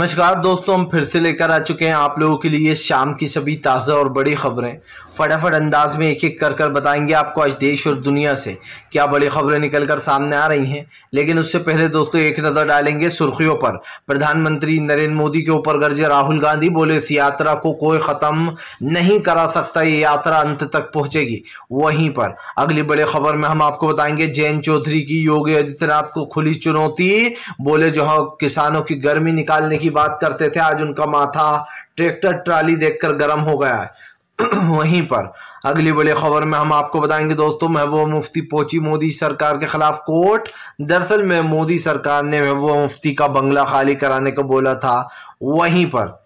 नमस्कार दोस्तों हम फिर से लेकर आ चुके हैं आप लोगों के लिए शाम की सभी ताज़ा और बड़ी खबरें फटाफट अंदाज में एक एक कर कर बताएंगे आपको आज देश और दुनिया से क्या बड़ी खबरें निकल कर सामने आ रही हैं लेकिन उससे पहले दोस्तों एक नज़र डालेंगे सुर्खियों पर प्रधानमंत्री नरेंद्र मोदी के ऊपर गर्जे राहुल गांधी बोले इस यात्रा को कोई ख़त्म नहीं करा सकता ये यात्रा अंत तक पहुँचेगी वहीं पर अगली बड़ी खबर में हम आपको बताएंगे जैन चौधरी की योगी आदित्यनाथ को खुली चुनौती बोले जो किसानों की गर्मी निकालने की की बात करते थे आज उनका माथा ट्रैक्टर ट्राली देखकर गर्म हो गया है वहीं पर अगली बड़ी खबर में हम आपको बताएंगे दोस्तों महबूबा मुफ्ती पहुंची मोदी सरकार के खिलाफ कोर्ट दरअसल में मोदी सरकार ने महबूबा मुफ्ती का बंगला खाली कराने को बोला था वहीं पर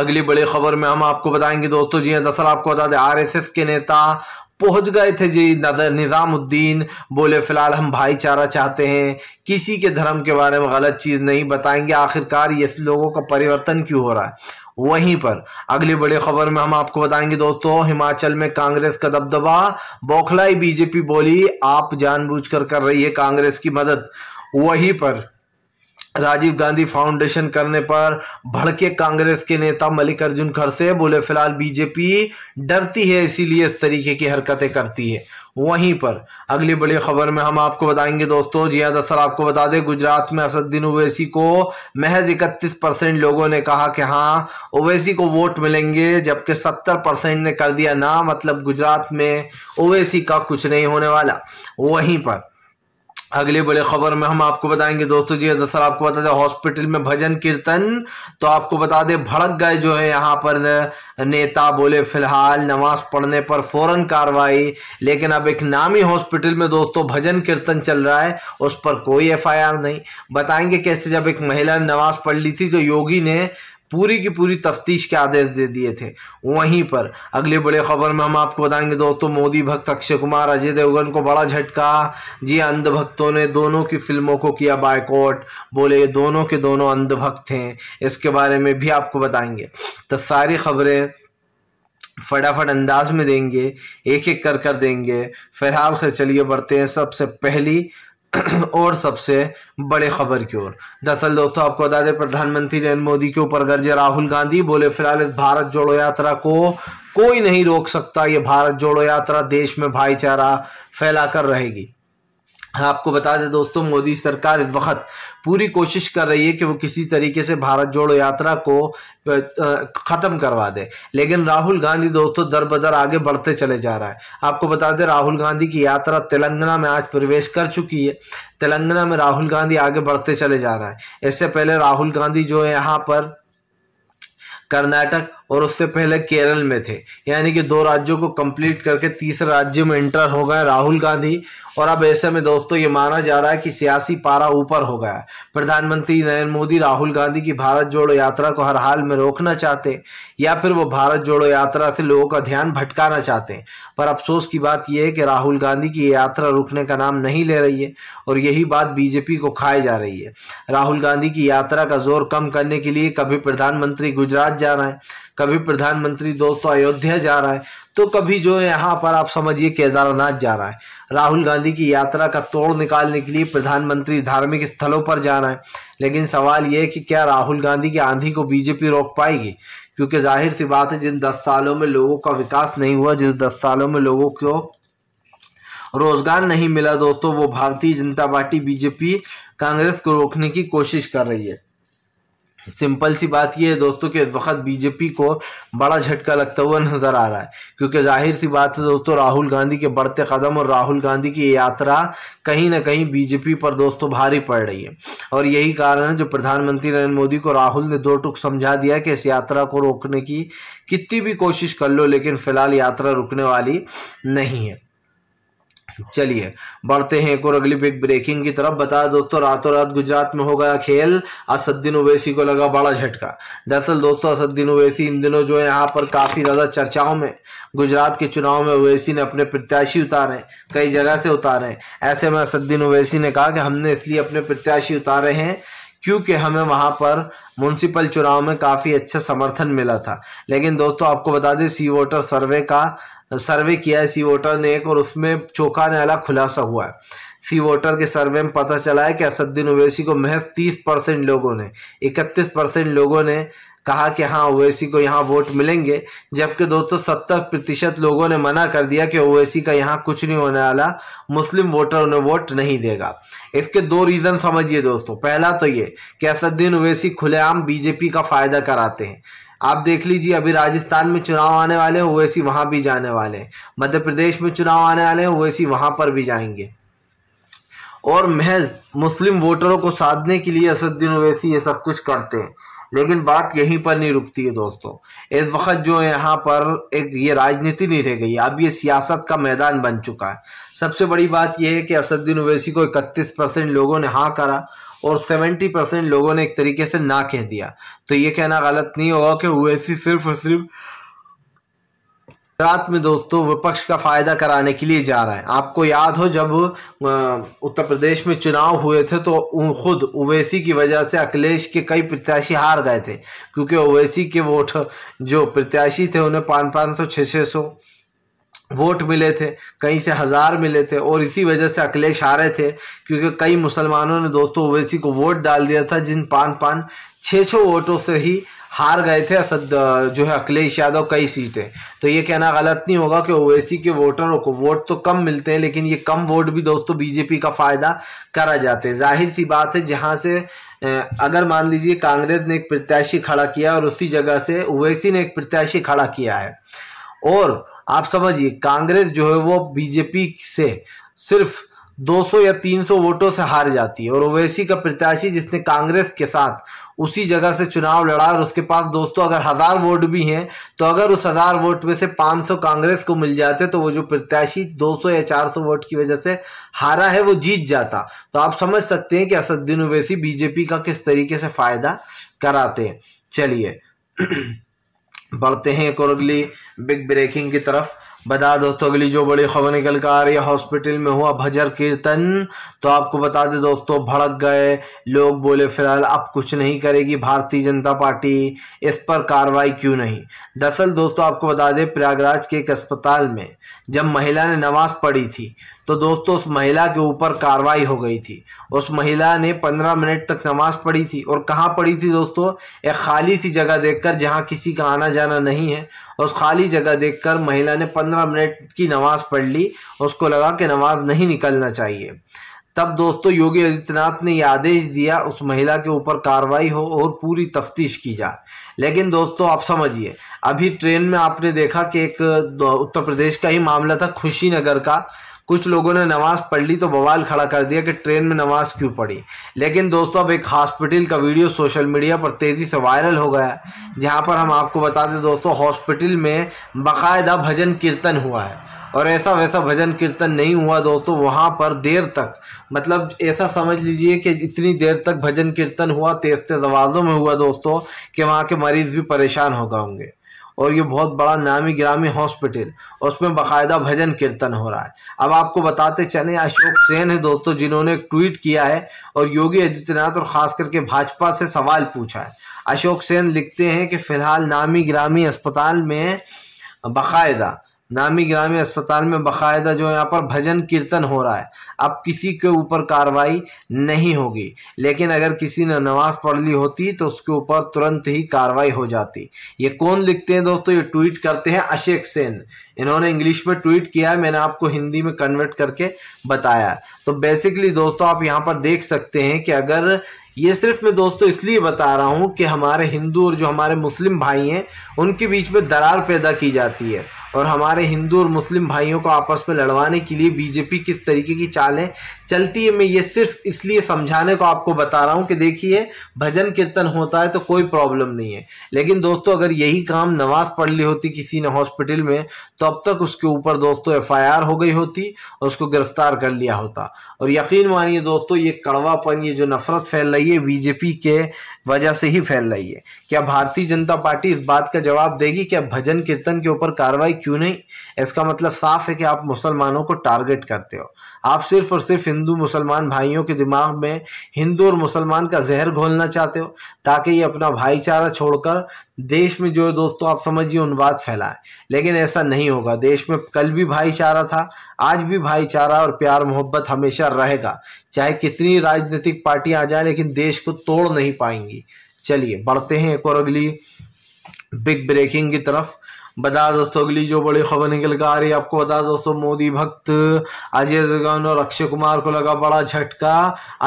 अगली बड़ी खबर में हम आपको बताएंगे दोस्तों जी हाँ, दरअसल आपको बता दें आरएसएस के नेता पहुंच गए थे जी निज़ामुद्दीन बोले फ़िलहाल हम भाईचारा चाहते हैं किसी के धर्म के बारे में गलत चीज़ नहीं बताएंगे आखिरकार ये लोगों का परिवर्तन क्यों हो रहा है वहीं पर अगली बड़ी खबर में हम आपको बताएंगे दोस्तों हिमाचल में कांग्रेस का दबदबा बौखलाई बीजेपी बोली आप जानबूझकर कर रही है कांग्रेस की मदद वहीं पर राजीव गांधी फाउंडेशन करने पर भड़के कांग्रेस के नेता मल्लिकार्जुन खड़से बोले फिलहाल बीजेपी डरती है इसीलिए इस तरीके की हरकतें करती है वहीं पर अगली बड़ी खबर में हम आपको बताएंगे दोस्तों जी हाँ दरअसल आपको बता दें गुजरात में असदुद्दीन ओवैसी को महज इकतीस परसेंट लोगों ने कहा कि हाँ ओवैसी को वोट मिलेंगे जबकि सत्तर परसेंट ने कर दिया ना मतलब गुजरात में ओवैसी का कुछ नहीं होने वाला वहीं पर अगली बड़ी खबर में हम आपको बताएंगे दोस्तों जी दरअसल आपको बता दें हॉस्पिटल में भजन कीर्तन तो आपको बता दें भड़क गए जो है यहाँ पर नेता बोले फिलहाल नमाज पढ़ने पर फौरन कार्रवाई लेकिन अब एक नामी हॉस्पिटल में दोस्तों भजन कीर्तन चल रहा है उस पर कोई एफआईआर नहीं बताएंगे कैसे जब एक महिला ने नमाज पढ़ ली थी तो योगी ने पूरी की पूरी तफ्तीश के आदेश दे दिए थे वहीं पर अगली बड़ी खबर में हम आपको बताएंगे दोस्तों मोदी भक्त अक्षय कुमार अजय देवगन को बड़ा झटका जी अंधभक्तों ने दोनों की फिल्मों को किया बायकॉट बोले ये दोनों के दोनों अंधभक्त हैं इसके बारे में भी आपको बताएंगे तो सारी खबरें फटाफट अंदाज में देंगे एक एक कर कर देंगे फिलहाल से चलिए बढ़ते हैं सबसे पहली और सबसे बड़े खबर की ओर दरअसल दोस्तों आपको बता दें प्रधानमंत्री नरेंद्र मोदी के ऊपर गर्जे राहुल गांधी बोले फिलहाल इस भारत जोड़ो यात्रा को कोई नहीं रोक सकता ये भारत जोड़ो यात्रा देश में भाईचारा फैलाकर रहेगी हाँ, आपको बता दें दोस्तों मोदी सरकार इस वक्त पूरी कोशिश कर रही है कि वो किसी तरीके से भारत जोड़ो यात्रा को ख़त्म करवा दे लेकिन राहुल गांधी दोस्तों दर बदर आगे बढ़ते चले जा रहा है आपको बता दें राहुल गांधी की यात्रा तेलंगाना में आज प्रवेश कर चुकी है तेलंगाना में राहुल गांधी आगे बढ़ते चले जा रहा है इससे पहले राहुल गांधी जो है यहाँ पर कर्नाटक और उससे पहले केरल में थे यानी कि दो राज्यों को कंप्लीट करके तीसरे राज्य में इंटर हो गए राहुल गांधी और अब ऐसे में दोस्तों ये माना जा रहा है कि सियासी पारा ऊपर हो गया प्रधानमंत्री नरेंद्र मोदी राहुल गांधी की भारत जोड़ो यात्रा को हर हाल में रोकना चाहते या फिर वो भारत जोड़ो यात्रा से लोगों का ध्यान भटकाना चाहते हैं पर अफसोस की बात यह है कि राहुल गांधी की यात्रा रुकने का नाम नहीं ले रही है और यही बात बीजेपी को खाए जा रही है राहुल गांधी की यात्रा का जोर कम करने के लिए कभी प्रधानमंत्री गुजरात जा रहे हैं कभी प्रधानमंत्री दोस्तों अयोध्या जा रहा है तो कभी जो है यहाँ पर आप समझिए केदारनाथ जा रहा है राहुल गांधी की यात्रा का तोड़ निकालने के लिए प्रधानमंत्री धार्मिक स्थलों पर जा रहा है लेकिन सवाल यह कि क्या राहुल गांधी की आंधी को बीजेपी रोक पाएगी क्योंकि जाहिर सी बात है जिन दस सालों में लोगों का विकास नहीं हुआ जिस दस सालों में लोगों को रोजगार नहीं मिला दोस्तों वो भारतीय जनता पार्टी बीजेपी कांग्रेस को रोकने की कोशिश कर रही है सिंपल सी बात यह है दोस्तों कि इस वक्त बीजेपी को बड़ा झटका लगता हुआ नजर आ रहा है क्योंकि जाहिर सी बात है दोस्तों राहुल गांधी के बढ़ते कदम और राहुल गांधी की यात्रा कहीं ना कहीं बीजेपी पर दोस्तों भारी पड़ रही है और यही कारण है जो प्रधानमंत्री नरेंद्र मोदी को राहुल ने दो टुक समझा दिया कि इस यात्रा को रोकने की कितनी भी कोशिश कर लो लेकिन फिलहाल यात्रा रुकने वाली नहीं है चलिए बढ़ते हैं एक और अगली बिग ब्रेकिंग की तरफ बता दोस्तों रातों रात गुजरात में हो गया खेल असदुद्दीन ओवैसी को लगा बड़ा झटका दरअसल दोस्तों असदुद्दीन ओवैसी इन दिनों जो है यहाँ पर काफ़ी ज़्यादा चर्चाओं में गुजरात के चुनाव में ओवैसी ने अपने प्रत्याशी उतारे कई जगह से उतारे ऐसे में असदुद्दीन ओवैसी ने कहा कि हमने इसलिए अपने प्रत्याशी उतारे हैं क्योंकि हमें वहाँ पर म्यूनसिपल चुनाव में काफ़ी अच्छा समर्थन मिला था लेकिन दोस्तों आपको बता दें सी वोटर सर्वे का सर्वे किया है सी वोटर ने एक और उसमें चौंकाने वाला खुलासा हुआ है सी वोटर के सर्वे में पता चला है कि असद्दीन ओवैसी को महज तीस परसेंट लोगों ने इकतीस परसेंट लोगों ने कहा कि हाँ ओवैसी को यहाँ वोट मिलेंगे जबकि दोस्तों सत्तर प्रतिशत लोगों ने मना कर दिया कि ओवैसी का यहाँ कुछ नहीं होने वाला मुस्लिम वोटर उन्हें वोट नहीं देगा इसके दो रीज़न समझिए दोस्तों पहला तो ये कि असद्दीन ओवैसी खुलेआम बीजेपी का फ़ायदा कराते हैं आप देख लीजिए अभी राजस्थान में चुनाव आने वाले हैं ओवैसी वहां भी जाने वाले हैं मध्य प्रदेश में चुनाव आने वाले हैं ओवैसी वहां पर भी जाएंगे और महज मुस्लिम वोटरों को साधने के लिए असदुद्दीन ओवैसी ये सब कुछ करते हैं लेकिन बात यहीं पर नहीं रुकती है दोस्तों इस वक्त जो यहाँ पर एक ये राजनीति नहीं रह गई अब ये सियासत का मैदान बन चुका है सबसे बड़ी बात यह है कि असदुद्दीन ओवैसी को इकतीस परसेंट लोगों ने हाँ करा और सेवेंटी परसेंट लोगों ने एक तरीके से ना कह दिया तो ये कहना गलत नहीं होगा कि ओवैसी सिर्फ और सिर्फ रात में दोस्तों विपक्ष का फायदा कराने के लिए जा रहा है आपको याद हो जब उत्तर प्रदेश में चुनाव हुए थे तो खुद ओवैसी की वजह से अखिलेश के कई प्रत्याशी हार गए थे क्योंकि ओवैसी के वोट जो प्रत्याशी थे उन्हें पाँच पाँच सौ छः छः सौ वोट मिले थे कहीं से हज़ार मिले थे और इसी वजह से अखिलेश हारे थे क्योंकि कई मुसलमानों ने दोस्तों ओवैसी को वोट डाल दिया था जिन पान पान छः छः वोटों से ही हार गए थे असद जो है अखिलेश यादव कई सीटें तो ये कहना गलत नहीं होगा कि ओवैसी के वोटरों को वोट तो कम मिलते हैं लेकिन ये कम वोट भी दोस्तों बीजेपी का फ़ायदा करा जाते हैं जाहिर सी बात है जहाँ से अगर मान लीजिए कांग्रेस ने एक प्रत्याशी खड़ा किया और उसी जगह से ओवैसी ने एक प्रत्याशी खड़ा किया है और आप समझिए कांग्रेस जो है वो बीजेपी से सिर्फ 200 या 300 वोटों से हार जाती है और ओवैसी का प्रत्याशी जिसने कांग्रेस के साथ उसी जगह से चुनाव लड़ा और उसके पास दोस्तों अगर हज़ार वोट भी हैं तो अगर उस हज़ार वोट में से 500 कांग्रेस को मिल जाते तो वो जो प्रत्याशी 200 या 400 वोट की वजह से हारा है वो जीत जाता तो आप समझ सकते हैं कि असदुद्दीन ओवैसी बीजेपी का किस तरीके से फ़ायदा कराते हैं चलिए बढ़ते हैं एक और अगली बिग ब्रेकिंग की तरफ बता दोस्तों अगली जो बड़ी खबर निकल कर आ रही है हॉस्पिटल में हुआ भजर कीर्तन तो आपको बता दें दोस्तों भड़क गए लोग बोले फिलहाल अब कुछ नहीं करेगी भारतीय जनता पार्टी इस पर कार्रवाई क्यों नहीं दरअसल दोस्तों आपको बता दें प्रयागराज के एक अस्पताल में जब महिला ने नमाज पढ़ी थी तो दोस्तों उस महिला के ऊपर कार्रवाई हो गई थी उस महिला ने पंद्रह मिनट तक नमाज पढ़ी थी और कहाँ पढ़ी थी दोस्तों एक खाली सी जगह देखकर जहाँ किसी का आना जाना नहीं है उस खाली जगह देखकर महिला ने पंद्रह मिनट की नमाज पढ़ ली उसको लगा कि नमाज नहीं निकलना चाहिए तब दोस्तों योगी आदित्यनाथ ने यह आदेश दिया उस महिला के ऊपर कार्रवाई हो और पूरी तफ्तीश की जाए लेकिन दोस्तों आप समझिए अभी ट्रेन में आपने देखा कि एक उत्तर प्रदेश का ही मामला था खुशीनगर का कुछ लोगों ने नमाज पढ़ ली तो बवाल खड़ा कर दिया कि ट्रेन में नमाज क्यों पढ़ी लेकिन दोस्तों अब एक हॉस्पिटल का वीडियो सोशल मीडिया पर तेज़ी से वायरल हो गया जहां पर हम आपको बता दें दोस्तों हॉस्पिटल में बाकायदा भजन कीर्तन हुआ है और ऐसा वैसा भजन कीर्तन नहीं हुआ दोस्तों वहाँ पर देर तक मतलब ऐसा समझ लीजिए कि इतनी देर तक भजन कीर्तन हुआ तेज तेज आवाज़ों में हुआ दोस्तों कि वहाँ के मरीज़ भी परेशान हो गए होंगे और ये बहुत बड़ा नामी ग्रामी हॉस्पिटल और उसमें बाकायदा भजन कीर्तन हो रहा है अब आपको बताते चले अशोक सेन है दोस्तों जिन्होंने एक ट्वीट किया है और योगी आदित्यनाथ और ख़ास करके भाजपा से सवाल पूछा है अशोक सेन लिखते हैं कि फ़िलहाल नामी ग्रामी अस्पताल में बाकायदा नामी ग्रामीण अस्पताल में बाकायदा जो यहाँ पर भजन कीर्तन हो रहा है अब किसी के ऊपर कार्रवाई नहीं होगी लेकिन अगर किसी ने नमाज पढ़ ली होती तो उसके ऊपर तुरंत ही कार्रवाई हो जाती ये कौन लिखते हैं दोस्तों ये ट्वीट करते हैं अशेक सेन इन्होंने इंग्लिश में ट्वीट किया मैंने आपको हिंदी में कन्वर्ट करके बताया तो बेसिकली दोस्तों आप यहाँ पर देख सकते हैं कि अगर ये सिर्फ मैं दोस्तों इसलिए बता रहा हूँ कि हमारे हिंदू और जो हमारे मुस्लिम भाई हैं उनके बीच में दरार पैदा की जाती है और हमारे हिंदू और मुस्लिम भाइयों को आपस में लड़वाने के लिए बीजेपी किस तरीके की चालें चलती है मैं ये सिर्फ इसलिए समझाने को आपको बता रहा हूँ कि देखिए भजन कीर्तन होता है तो कोई प्रॉब्लम नहीं है लेकिन दोस्तों अगर यही काम नमाज पढ़ ली होती किसी ने हॉस्पिटल में तो अब तक उसके ऊपर दोस्तों एफ हो गई होती और उसको गिरफ्तार कर लिया होता और यकीन मानिए दोस्तों ये कड़वापन ये जो नफरत फैल रही है बीजेपी के वजह से ही फैल रही है क्या भारतीय जनता पार्टी इस बात का जवाब देगी क्या भजन कीर्तन के ऊपर कार्रवाई क्यों नहीं इसका मतलब साफ है कि आप मुसलमानों को टारगेट करते हो आप सिर्फ और सिर्फ हिंदू मुसलमान भाइयों के दिमाग में हिंदू और मुसलमान का जहर घोलना चाहते हो ताकि ये अपना भाईचारा छोड़कर देश में जो दोस्तों आप समझिए उन्वाद फैलाए लेकिन ऐसा नहीं होगा देश में कल भी भाईचारा था आज भी भाईचारा और प्यार मोहब्बत हमेशा रहेगा चाहे कितनी राजनीतिक पार्टियां आ जाए लेकिन देश को तोड़ नहीं पाएंगी चलिए बढ़ते हैं एक और अगली बिग ब्रेकिंग की तरफ बता दोस्तों अगली जो बड़ी खबर निकल कर आ रही है आपको बता दोस्तों मोदी भक्त अजय देवगन और अक्षय कुमार को लगा बड़ा झटका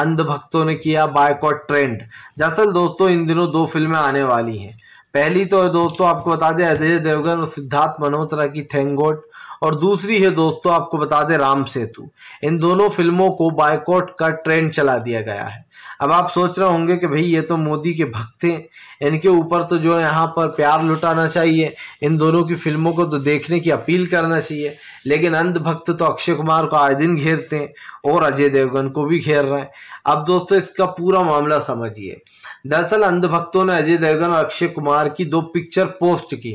अंध भक्तों ने किया बायकॉट ट्रेंड दरअसल दोस्तों इन दिनों दो फिल्में आने वाली हैं पहली तो दोस्तों आपको बता दें अजय देवगन और सिद्धार्थ मल्होत्रा की थैंगोट और दूसरी है दोस्तों आपको बता दें राम सेतु इन दोनों फिल्मों को बायकॉट का ट्रेंड चला दिया गया है अब आप सोच रहे होंगे कि भाई ये तो मोदी के भक्त हैं इनके ऊपर तो जो है यहाँ पर प्यार लुटाना चाहिए इन दोनों की फिल्मों को तो देखने की अपील करना चाहिए लेकिन अंधभक्त तो अक्षय कुमार को आए दिन घेरते हैं और अजय देवगन को भी घेर रहे हैं अब दोस्तों इसका पूरा मामला समझिए दरअसल अंधभक्तों ने अजय देवगन और अक्षय कुमार की दो पिक्चर पोस्ट की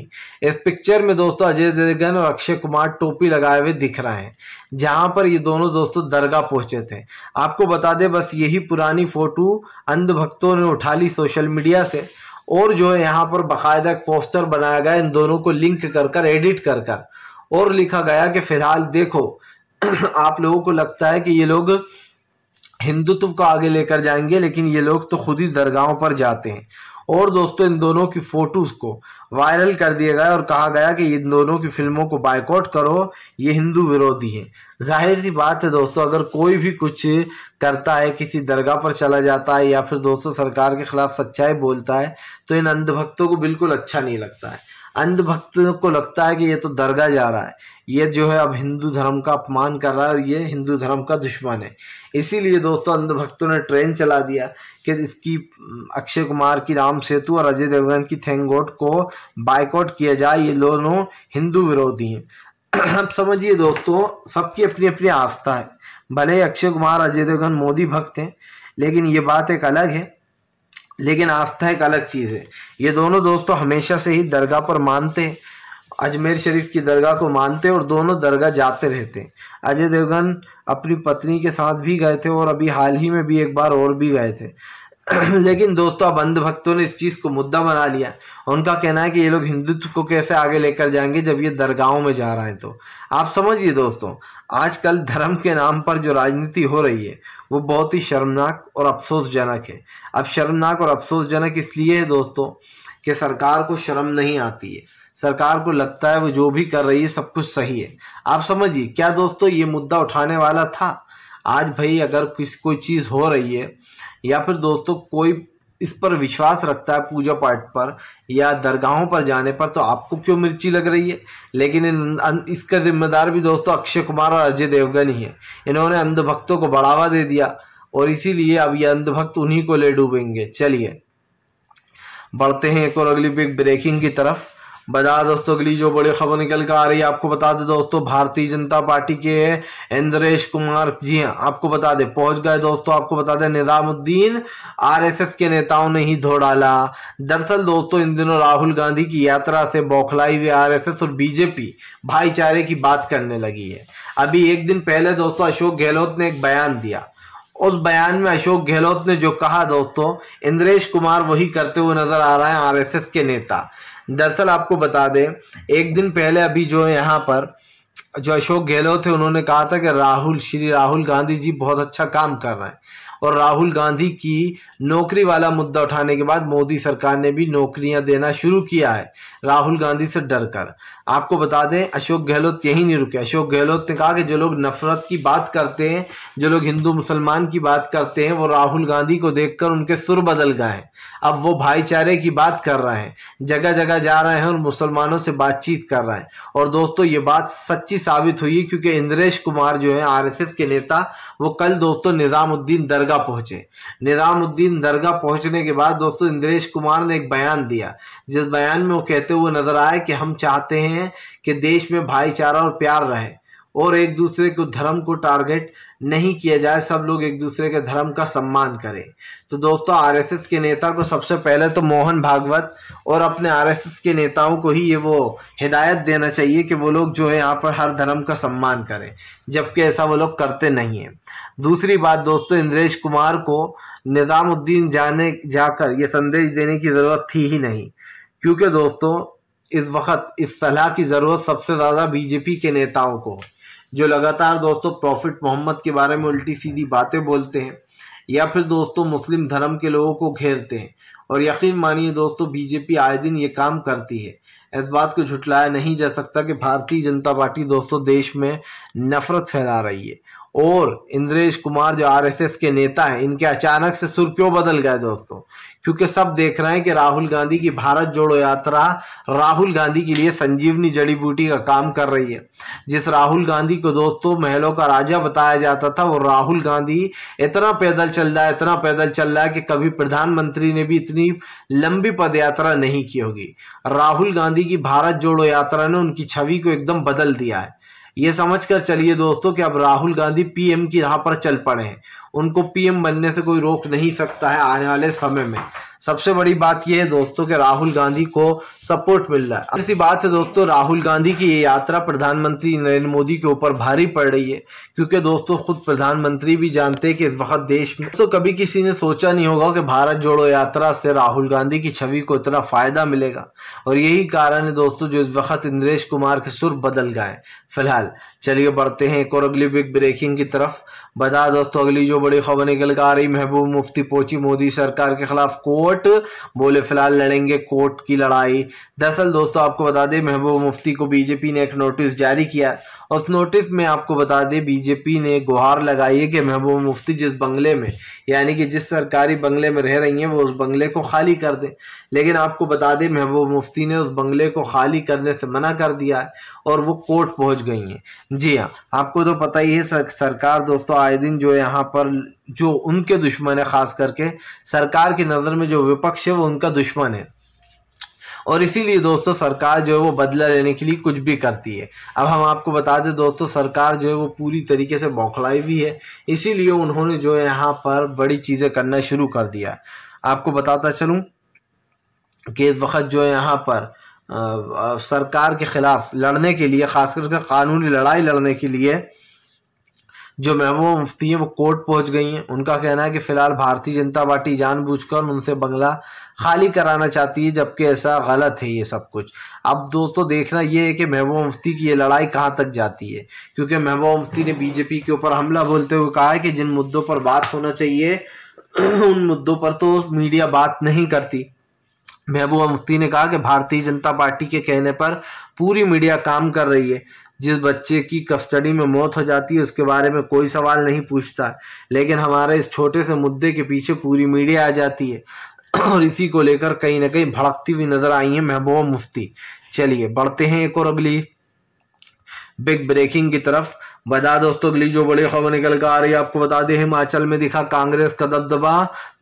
इस पिक्चर में दोस्तों अजय देवगन और अक्षय कुमार टोपी लगाए हुए दिख रहे हैं जहां पर ये दोनों दोस्तों दरगाह पहुंचे थे आपको बता दें बस यही पुरानी फोटो अंधभक्तों ने उठा ली सोशल मीडिया से और जो है यहाँ पर बाकायदा एक पोस्टर बनाया गया इन दोनों को लिंक कर कर एडिट कर कर और लिखा गया कि फिलहाल देखो आप लोगों को लगता है कि ये लोग हिंदुत्व को आगे लेकर जाएंगे लेकिन ये लोग तो खुद ही दरगाहों पर जाते हैं और दोस्तों इन दोनों की फ़ोटोज़ को वायरल कर दिया गया और कहा गया कि इन दोनों की फिल्मों को बायकॉट करो ये हिंदू विरोधी हैं जाहिर सी बात है दोस्तों अगर कोई भी कुछ करता है किसी दरगाह पर चला जाता है या फिर दोस्तों सरकार के ख़िलाफ़ सच्चाई बोलता है तो इन अंधभक्तों को बिल्कुल अच्छा नहीं लगता है अंधभक्त को लगता है कि ये तो दरगाह जा रहा है ये जो है अब हिंदू धर्म का अपमान कर रहा है और ये हिंदू धर्म का दुश्मन है इसीलिए दोस्तों अंधभक्तों ने ट्रेन चला दिया कि इसकी अक्षय कुमार की राम सेतु और अजय देवगन की थेंगोट को बाइकआउट किया जाए ये दोनों हिंदू विरोधी हैं अब समझिए दोस्तों सबकी अपनी अपनी आस्था है भले अक्षय कुमार अजय देवगन मोदी भक्त हैं लेकिन ये बात एक अलग है लेकिन आस्था एक अलग चीज़ है ये दोनों दोस्तों तो हमेशा से ही दरगाह पर मानते हैं अजमेर शरीफ की दरगाह को मानते और दोनों दरगाह जाते रहते अजय देवगन अपनी पत्नी के साथ भी गए थे और अभी हाल ही में भी एक बार और भी गए थे लेकिन दोस्तों अब अंधभक्तों ने इस चीज़ को मुद्दा बना लिया उनका कहना है कि ये लोग हिंदुत्व को कैसे आगे लेकर जाएंगे जब ये दरगाहों में जा रहे हैं तो आप समझिए दोस्तों आजकल धर्म के नाम पर जो राजनीति हो रही है वो बहुत ही शर्मनाक और अफसोसजनक है अब शर्मनाक और अफसोसजनक इसलिए है दोस्तों कि सरकार को शर्म नहीं आती है सरकार को लगता है वो जो भी कर रही है सब कुछ सही है आप समझिए क्या दोस्तों ये मुद्दा उठाने वाला था आज भाई अगर किसी कोई चीज़ हो रही है या फिर दोस्तों कोई इस पर विश्वास रखता है पूजा पाठ पर या दरगाहों पर जाने पर तो आपको क्यों मिर्ची लग रही है लेकिन इन इसका जिम्मेदार भी दोस्तों अक्षय कुमार और अजय देवगन ही है इन्होंने अंधभक्तों को बढ़ावा दे दिया और इसीलिए अब ये अंधभक्त उन्हीं को ले डूबेंगे चलिए बढ़ते हैं एक और अगली बिग ब्रेकिंग की तरफ बता दोस्तों अगली जो बड़ी खबर निकल कर आ रही है आपको बता दे दोस्तों भारतीय जनता पार्टी के इंद्रेश कुमार जी हाँ आपको बता दे पहुंच गए दोस्तों आपको बता दें निजामुद्दीन आरएसएस के नेताओं ने ही धो डाला दरअसल दोस्तों इन दिनों राहुल गांधी की यात्रा से बौखलाई हुई आर और बीजेपी भाईचारे की बात करने लगी है अभी एक दिन पहले दोस्तों अशोक गहलोत ने एक बयान दिया उस बयान में अशोक गहलोत ने जो कहा दोस्तों इंद्रेश कुमार वही करते हुए नजर आ रहे हैं आरएसएस के नेता दरअसल आपको बता दें एक दिन पहले अभी जो है यहाँ पर जो अशोक गहलोत थे उन्होंने कहा था कि राहुल श्री राहुल गांधी जी बहुत अच्छा काम कर रहे हैं और राहुल गांधी की नौकरी वाला मुद्दा उठाने के बाद मोदी सरकार ने भी नौकरियां देना शुरू किया है राहुल गांधी से डर कर आपको बता दें अशोक गहलोत यहीं नहीं रुके अशोक गहलोत ने कहा कि जो लोग नफरत की बात करते हैं जो लोग हिंदू मुसलमान की बात करते हैं वो राहुल गांधी को देख उनके सुर बदल गए हैं अब वो भाईचारे की बात कर रहे हैं जगह जगह जा रहे हैं और मुसलमानों से बातचीत कर रहे हैं और दोस्तों ये बात सच्ची साबित हुई क्योंकि इंद्रेश कुमार जो है आरएसएस के नेता वो कल दोस्तों निज़ामुद्दीन दरगाह दरगाह पहुंचे निजामुद्दीन दरगाह पहुंचने के बाद दोस्तों इंद्रेश कुमार ने एक बयान दिया जिस बयान में वो कहते हुए नजर आए कि हम चाहते हैं कि देश में भाईचारा और प्यार रहे और एक दूसरे को धर्म को टारगेट नहीं किया जाए सब लोग एक दूसरे के धर्म का सम्मान करें तो दोस्तों आरएसएस के नेता को सबसे पहले तो मोहन भागवत और अपने आरएसएस के नेताओं को ही ये वो हिदायत देना चाहिए कि वो लोग जो है यहाँ पर हर धर्म का सम्मान करें जबकि ऐसा वो लोग करते नहीं हैं दूसरी बात दोस्तों इंद्रेश कुमार को निज़ामुद्दीन जाने जाकर ये संदेश देने की ज़रूरत थी ही नहीं क्योंकि दोस्तों इस वक्त इस सलाह की ज़रूरत सबसे ज़्यादा बीजेपी के नेताओं को जो लगातार दोस्तों प्रॉफिट मोहम्मद के बारे में उल्टी सीधी बातें बोलते हैं या फिर दोस्तों मुस्लिम धर्म के लोगों को घेरते हैं और यकीन मानिए दोस्तों बीजेपी आए दिन ये काम करती है इस बात को झुटलाया नहीं जा सकता कि भारतीय जनता पार्टी दोस्तों देश में नफरत फैला रही है और इंद्रेश कुमार जो आरएसएस के नेता हैं इनके अचानक से सुर क्यों बदल गए दोस्तों क्योंकि सब देख रहे हैं कि राहुल गांधी की भारत जोड़ो यात्रा राहुल गांधी के लिए संजीवनी जड़ी बूटी का काम कर रही है जिस राहुल गांधी को दोस्तों महलों का राजा बताया जाता था वो राहुल गांधी इतना पैदल चल रहा है इतना पैदल चल रहा है कि कभी प्रधानमंत्री ने भी इतनी लंबी पद नहीं की होगी राहुल गांधी की भारत जोड़ो यात्रा ने उनकी छवि को एकदम बदल दिया है ये समझ कर चलिए दोस्तों कि अब राहुल गांधी पीएम की राह पर चल पड़े हैं उनको पीएम बनने से कोई रोक नहीं सकता है आने वाले समय में सबसे बड़ी बात यह है दोस्तों कि राहुल गांधी को सपोर्ट मिल रहा है इसी बात से दोस्तों राहुल गांधी की ये यात्रा प्रधानमंत्री नरेंद्र मोदी के ऊपर भारी पड़ रही है क्योंकि दोस्तों खुद प्रधानमंत्री भी जानते हैं कि इस वक्त देश में तो कभी किसी ने सोचा नहीं होगा कि भारत जोड़ो यात्रा से राहुल गांधी की छवि को इतना फायदा मिलेगा और यही कारण है दोस्तों जो इस वक्त इंद्रेश कुमार के सुर बदल गए फिलहाल चलिए बढ़ते हैं एक और अगली बिग ब्रेकिंग की तरफ बता दोस्तों अगली जो बड़ी खबर निकल कर आ रही महबूब मुफ्ती पहुंची मोदी सरकार के खिलाफ कोर्ट बोले फिलहाल लड़ेंगे कोर्ट की लड़ाई दरअसल दोस्तों आपको बता दें महबूब मुफ्ती को बीजेपी ने एक नोटिस जारी किया उस नोटिस में आपको बता दें बीजेपी ने गुहार लगाई है कि महबूबा मुफ्ती जिस बंगले में यानी कि जिस सरकारी बंगले में रह रही हैं वो उस बंगले को खाली कर दें लेकिन आपको बता दें महबूबा मुफ्ती ने उस बंगले को खाली करने से मना कर दिया है और वो कोर्ट पहुंच गई हैं जी हाँ आपको तो पता ही है सरकार दोस्तों आए दिन जो यहाँ पर जो उनके दुश्मन है ख़ास करके सरकार की नज़र में जो विपक्ष है वो उनका दुश्मन है और इसीलिए दोस्तों सरकार जो है वो बदला लेने के लिए कुछ भी करती है अब हम आपको बता दें दोस्तों सरकार जो है वो पूरी तरीके से बौखलाई हुई है इसीलिए उन्होंने जो है यहाँ पर बड़ी चीज़ें करना शुरू कर दिया आपको बताता चलूँ कि इस वक्त जो है यहाँ पर आ, आ, सरकार के ख़िलाफ़ लड़ने के लिए ख़ास करके कानूनी लड़ाई लड़ने के लिए जो महबूबा मुफ्ती हैं वो कोर्ट पहुंच गई हैं उनका कहना है कि फ़िलहाल भारतीय जनता पार्टी जानबूझकर उनसे बंगला खाली कराना चाहती है जबकि ऐसा गलत है ये सब कुछ अब दोस्तों देखना ये है कि महबूबा मुफ्ती की ये लड़ाई कहाँ तक जाती है क्योंकि महबूबा मुफ्ती ने बीजेपी के ऊपर हमला बोलते हुए कहा है कि जिन मुद्दों पर बात होना चाहिए उन मुद्दों पर तो मीडिया बात नहीं करती महबूबा मुफ्ती ने कहा कि भारतीय जनता पार्टी के कहने पर पूरी मीडिया काम कर रही है जिस बच्चे की कस्टडी में मौत हो जाती है उसके बारे में कोई सवाल नहीं पूछता लेकिन हमारे इस छोटे से मुद्दे के पीछे पूरी मीडिया आ जाती है और इसी को लेकर कहीं ना कहीं भड़कती हुई नजर आई है महबूबा मुफ्ती चलिए बढ़ते हैं एक और अगली बिग ब्रेकिंग की तरफ बता दोस्तों अगली जो बड़ी खबर निकल कर आ रही है आपको बता दें हिमाचल में दिखा कांग्रेस का दबदबा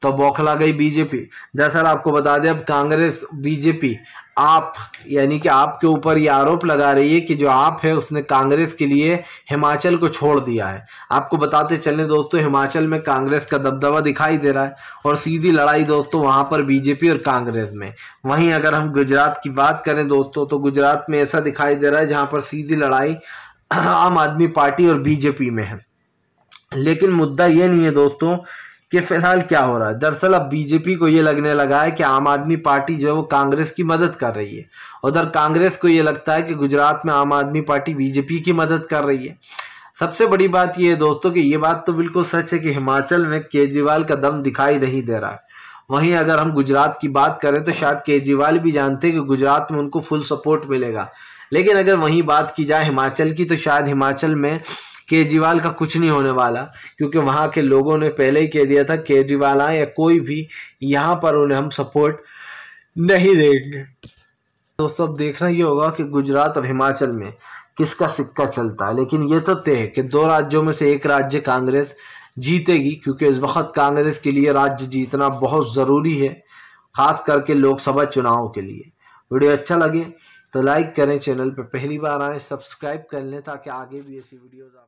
तो बौखला गई बीजेपी दरअसल आपको बता दें अब कांग्रेस बीजेपी आप यानी कि आपके ऊपर ये आरोप लगा रही है कि जो आप है उसने कांग्रेस के लिए हिमाचल को छोड़ दिया है आपको बताते चले दोस्तों हिमाचल में कांग्रेस का दबदबा दिखाई दे रहा है और सीधी लड़ाई दोस्तों वहां पर बीजेपी और कांग्रेस में वहीं अगर हम गुजरात की बात करें दोस्तों तो गुजरात में ऐसा दिखाई दे रहा है जहां पर सीधी लड़ाई आम आदमी पार्टी और बीजेपी में है लेकिन मुद्दा ये नहीं है दोस्तों कि फिलहाल क्या हो रहा है दरअसल अब बीजेपी को ये लगने लगा है कि आम आदमी पार्टी जो है वो कांग्रेस की मदद कर रही है उधर कांग्रेस को ये लगता है कि गुजरात में आम आदमी पार्टी बीजेपी की मदद कर रही है सबसे बड़ी बात ये है दोस्तों कि ये बात तो बिल्कुल सच है कि हिमाचल में केजरीवाल का दम दिखाई नहीं दे रहा है वहीं अगर हम गुजरात की बात करें तो शायद केजरीवाल भी जानते हैं कि गुजरात में उनको फुल सपोर्ट मिलेगा लेकिन अगर वहीं बात की जाए हिमाचल की तो शायद हिमाचल में केजरीवाल का कुछ नहीं होने वाला क्योंकि वहाँ के लोगों ने पहले ही कह दिया था केजरीवाल आए या कोई भी यहाँ पर उन्हें हम सपोर्ट नहीं देंगे दोस्तों अब देखना ये होगा कि गुजरात और हिमाचल में किसका सिक्का चलता है लेकिन ये तो तय है कि दो राज्यों में से एक राज्य कांग्रेस जीतेगी क्योंकि इस वक्त कांग्रेस के लिए राज्य जीतना बहुत ज़रूरी है खास करके लोकसभा चुनाव के लिए वीडियो अच्छा लगे तो लाइक करें चैनल पर पहली बार आए सब्सक्राइब कर लें ताकि आगे भी ऐसी वीडियोज़